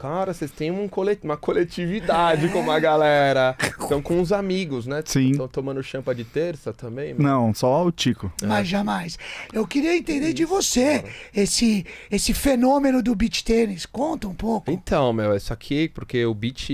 Cara, vocês têm um colet uma coletividade com uma galera. Estão com uns amigos, né? Sim. Estão tomando champa de terça também? Não, só o Tico. É. Mas jamais. Eu queria entender Isso, de você esse, esse fenômeno do beach tênis. Conta um pouco. Então, meu, isso aqui, porque o beat,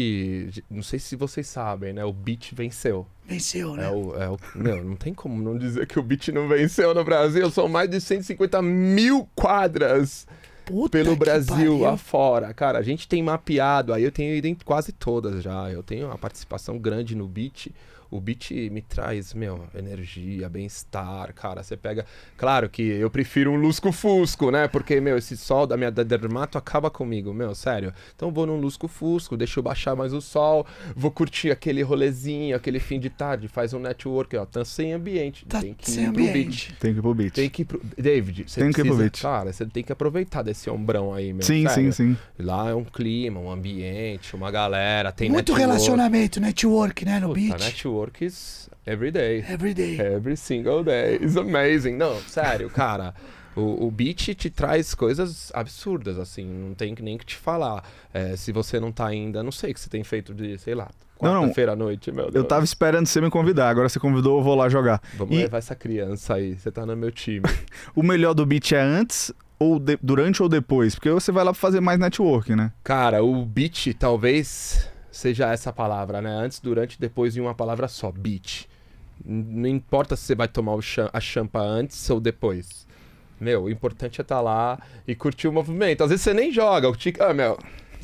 Não sei se vocês sabem, né? O beat venceu. Venceu, né? É o, é o, meu, não tem como não dizer que o beat não venceu no Brasil. São mais de 150 mil quadras. Puta pelo Brasil afora. Cara, a gente tem mapeado, aí eu tenho ido em quase todas já. Eu tenho uma participação grande no beat. O beat me traz, meu, energia, bem-estar, cara. Você pega. Claro que eu prefiro um lusco-fusco, né? Porque, meu, esse sol da minha da dermato acaba comigo, meu, sério. Então vou num lusco-fusco, deixa eu baixar mais o sol, vou curtir aquele rolezinho, aquele fim de tarde, faz um network, ó. Tá sem ambiente. Tá tem que sem ir ambiente. pro beat. Tem que ir pro beat. Tem que ir pro. David, você tem que precisa, ir pro beat. Cara, você tem que aproveitar desse ombrão aí, meu. Sim, sério. sim, sim. Lá é um clima, um ambiente, uma galera, tem Muito network. relacionamento, network, né? No Puta, beat. Network work is every day. Every day. Every single day. It's amazing. Não, sério, cara. O, o beat te traz coisas absurdas, assim, não tem nem que te falar. É, se você não tá ainda, não sei o que você tem feito de, sei lá, quarta-feira à noite, meu Deus. Eu tava esperando você me convidar, agora você convidou, eu vou lá jogar. Vamos e... levar essa criança aí, você tá no meu time. o melhor do beat é antes ou de... durante ou depois? Porque você vai lá fazer mais network, né? Cara, o beat talvez seja essa palavra, né? Antes, durante depois em uma palavra só, beat. Não importa se você vai tomar cham a champa antes ou depois. Meu, o importante é estar tá lá e curtir o movimento. Às vezes você nem joga, o Tico. Ah, meu.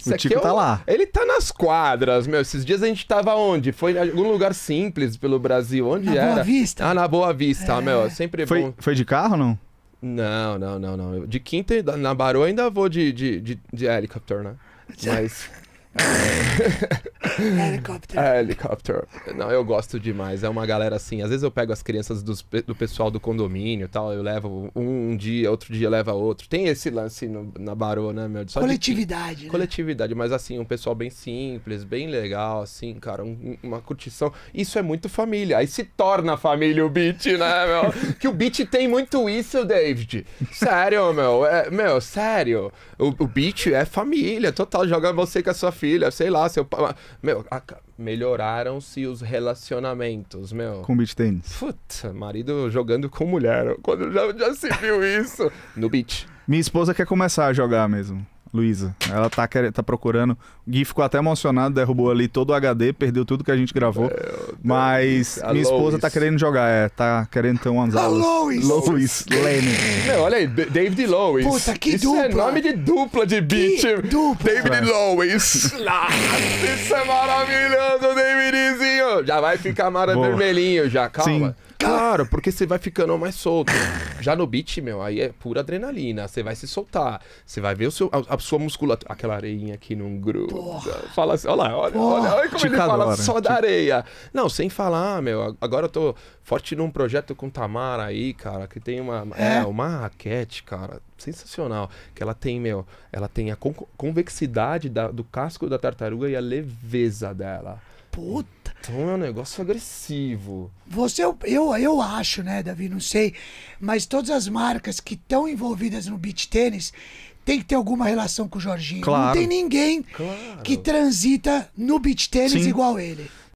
o Tico é tá lá. Ele tá nas quadras, meu. Esses dias a gente tava onde? Foi em algum lugar simples pelo Brasil. Onde na era? Na Boa Vista. Ah, na Boa Vista, é... meu. Sempre foi, bom. Foi de carro não? Não, não, não, não. De quinta na Barô ainda vou de, de, de, de helicóptero, né? Mas. Helicóptero. É, helicóptero. Não, eu gosto demais. É uma galera assim. Às vezes eu pego as crianças dos, do pessoal do condomínio e tal. Eu levo um, dia, outro dia leva outro. Tem esse lance no, na Barô, né, meu? Só coletividade. De, né? Coletividade, mas assim, um pessoal bem simples, bem legal, assim, cara. Um, uma curtição. Isso é muito família. Aí se torna família o beat, né, meu? que o beat tem muito isso, David. Sério, meu. É, meu, sério. O, o beat é família total. Joga você com a sua filha, sei lá, seu. Meu, meu, melhoraram-se os relacionamentos, meu. Com beach tênis. Puta, marido jogando com mulher. Quando já, já se viu isso? No beach. Minha esposa quer começar a jogar mesmo. Luísa. Ela tá, quer... tá procurando. O Gui ficou até emocionado, derrubou ali todo o HD, perdeu tudo que a gente gravou. mas Deus. minha esposa tá querendo jogar, é. Tá querendo ter um aulas. Louis Lois Lane. Não, olha aí, David Lois. Puta, que Isso é dupla! Isso é nome de dupla de beat. Dupla! David é. Lois. Ah, isso é maravilhoso, Davidzinho! Já vai ficar mara vermelhinho já, calma. Sim. Claro, porque você vai ficando mais solto. Já no beat, meu, aí é pura adrenalina. Você vai se soltar. Você vai ver o seu, a, a sua musculatura. Aquela areinha aqui não gruda. Porra. Fala assim, olha lá, olha, olha, olha como ele fala só da areia. Não, sem falar, meu. Agora eu tô forte num projeto com Tamara aí, cara, que tem uma. É, é uma raquete, cara sensacional. Que ela tem, meu, ela tem a con convexidade da, do casco da tartaruga e a leveza dela. Puta! Então é um negócio agressivo. Você, eu, eu, eu acho, né, Davi? Não sei. Mas todas as marcas que estão envolvidas no beach tênis tem que ter alguma relação com o Jorginho. Claro. Não tem ninguém claro. que transita no beach tênis Sim. igual ele.